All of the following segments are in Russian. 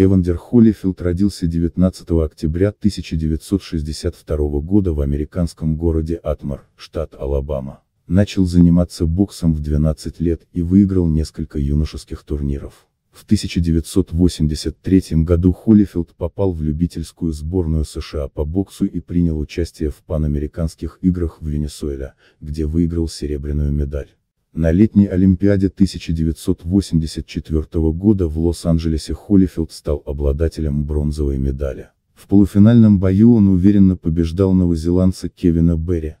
Эвандер Холлифилд родился 19 октября 1962 года в американском городе Атмор, штат Алабама. Начал заниматься боксом в 12 лет и выиграл несколько юношеских турниров. В 1983 году Холлифилд попал в любительскую сборную США по боксу и принял участие в панамериканских играх в Венесуэле, где выиграл серебряную медаль. На летней Олимпиаде 1984 года в Лос-Анджелесе Холлифилд стал обладателем бронзовой медали. В полуфинальном бою он уверенно побеждал новозеландца Кевина Берри,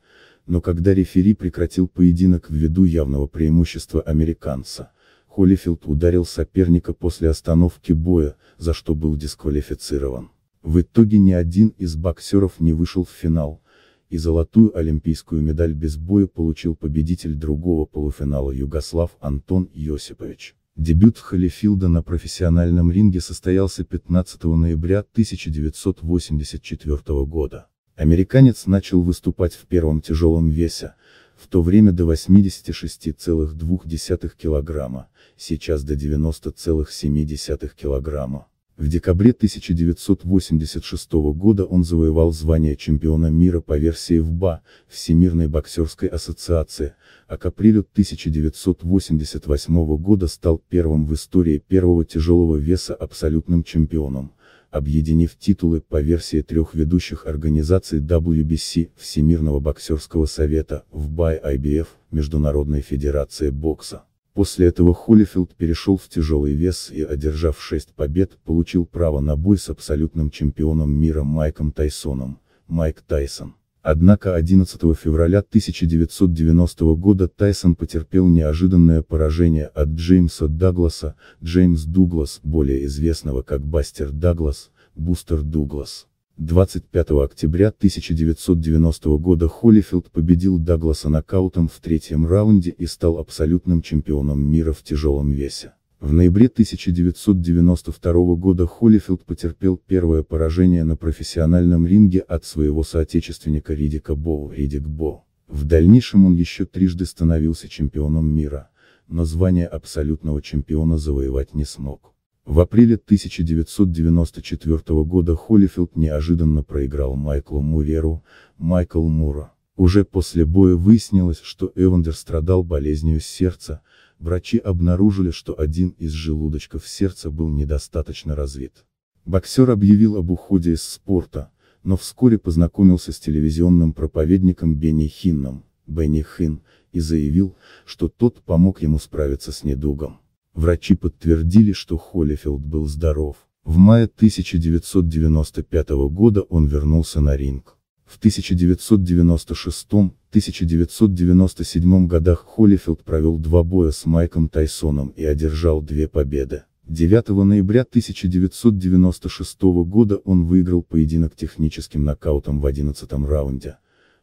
но когда рефери прекратил поединок ввиду явного преимущества американца, Холлифилд ударил соперника после остановки боя, за что был дисквалифицирован. В итоге ни один из боксеров не вышел в финал, и золотую олимпийскую медаль без боя получил победитель другого полуфинала Югослав Антон Йосипович. Дебют Халифилда на профессиональном ринге состоялся 15 ноября 1984 года. Американец начал выступать в первом тяжелом весе, в то время до 86,2 килограмма, сейчас до 90,7 кг. В декабре 1986 года он завоевал звание чемпиона мира по версии ВБА, Всемирной боксерской ассоциации, а к апрелю 1988 года стал первым в истории первого тяжелого веса абсолютным чемпионом, объединив титулы по версии трех ведущих организаций WBC, Всемирного боксерского совета, ВБА и IBF, Международной федерации бокса. После этого Холифилд перешел в тяжелый вес и, одержав 6 побед, получил право на бой с абсолютным чемпионом мира Майком Тайсоном, Майк Тайсон. Однако 11 февраля 1990 года Тайсон потерпел неожиданное поражение от Джеймса Дагласа, Джеймс Дуглас, более известного как Бастер Даглас, Бустер Дуглас. 25 октября 1990 года Холлифилд победил Дагласа нокаутом в третьем раунде и стал абсолютным чемпионом мира в тяжелом весе. В ноябре 1992 года Холлифилд потерпел первое поражение на профессиональном ринге от своего соотечественника Ридика Боу Ридик Бо. В дальнейшем он еще трижды становился чемпионом мира, но звание абсолютного чемпиона завоевать не смог. В апреле 1994 года Холлифилд неожиданно проиграл Майклу Муверу, Майкл Мура. Уже после боя выяснилось, что Эвандер страдал болезнью сердца, врачи обнаружили, что один из желудочков сердца был недостаточно развит. Боксер объявил об уходе из спорта, но вскоре познакомился с телевизионным проповедником Бенни Хинном, Бенни Хин, и заявил, что тот помог ему справиться с недугом. Врачи подтвердили, что Холлифилд был здоров. В мае 1995 года он вернулся на ринг. В 1996-1997 годах Холлифилд провел два боя с Майком Тайсоном и одержал две победы. 9 ноября 1996 года он выиграл поединок техническим нокаутом в 11 раунде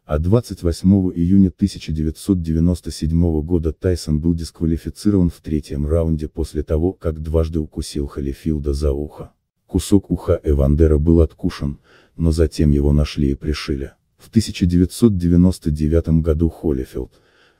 а 28 июня 1997 года Тайсон был дисквалифицирован в третьем раунде после того, как дважды укусил Халифилда за ухо. Кусок уха Эвандера был откушен, но затем его нашли и пришили. В 1999 году Холлифилд,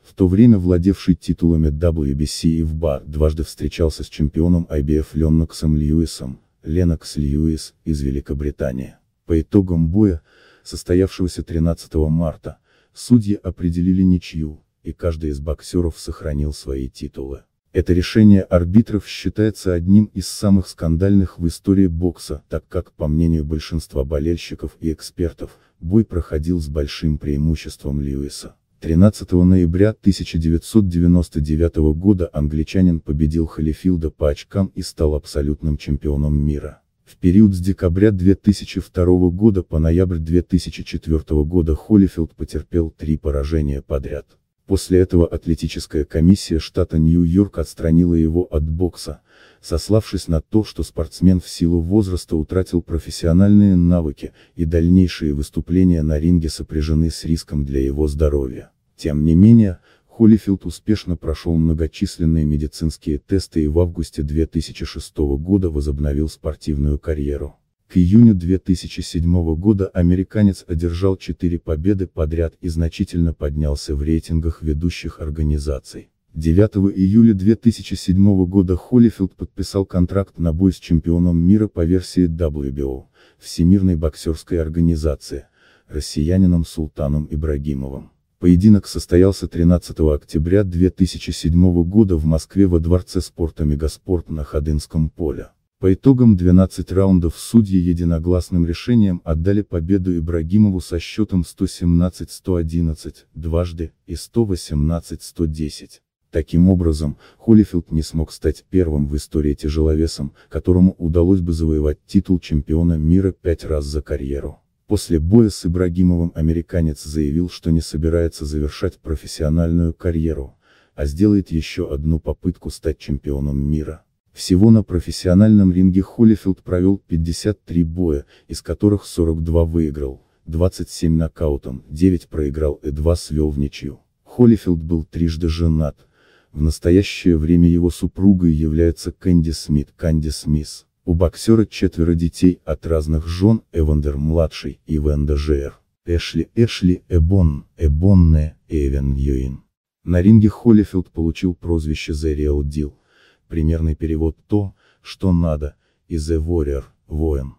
в то время владевший титулами WBC и ВБА, дважды встречался с чемпионом IBF Леноксом Льюисом, Ленокс Льюис, из Великобритании. По итогам боя, состоявшегося 13 марта, судьи определили ничью, и каждый из боксеров сохранил свои титулы. Это решение арбитров считается одним из самых скандальных в истории бокса, так как, по мнению большинства болельщиков и экспертов, бой проходил с большим преимуществом Льюиса. 13 ноября 1999 года англичанин победил Халифилда по очкам и стал абсолютным чемпионом мира. В период с декабря 2002 года по ноябрь 2004 года Холлифилд потерпел три поражения подряд. После этого атлетическая комиссия штата Нью-Йорк отстранила его от бокса, сославшись на то, что спортсмен в силу возраста утратил профессиональные навыки, и дальнейшие выступления на ринге сопряжены с риском для его здоровья. Тем не менее, Холлифилд успешно прошел многочисленные медицинские тесты и в августе 2006 года возобновил спортивную карьеру. К июню 2007 года американец одержал 4 победы подряд и значительно поднялся в рейтингах ведущих организаций. 9 июля 2007 года Холлифилд подписал контракт на бой с чемпионом мира по версии WBO, Всемирной боксерской организации, россиянином Султаном Ибрагимовым. Поединок состоялся 13 октября 2007 года в Москве во Дворце спорта Мегаспорт на Ходынском поле. По итогам 12 раундов судьи единогласным решением отдали победу Ибрагимову со счетом 117-111, дважды, и 118-110. Таким образом, Холлифилд не смог стать первым в истории тяжеловесом, которому удалось бы завоевать титул чемпиона мира пять раз за карьеру. После боя с Ибрагимовым американец заявил, что не собирается завершать профессиональную карьеру, а сделает еще одну попытку стать чемпионом мира. Всего на профессиональном ринге Холлифилд провел 53 боя, из которых 42 выиграл, 27 нокаутом, 9 проиграл и 2 свел в ничью. Холлифилд был трижды женат. В настоящее время его супругой является Кэнди Смит, Канди Смис. У боксера четверо детей от разных жен Эвандер-младший, Ивенда Жер, Эшли Эшли Эбон, Эбонне, Эвен Юин. На ринге Холлифилд получил прозвище The Real Deal, примерный перевод то, что надо, и The Warrior, воин.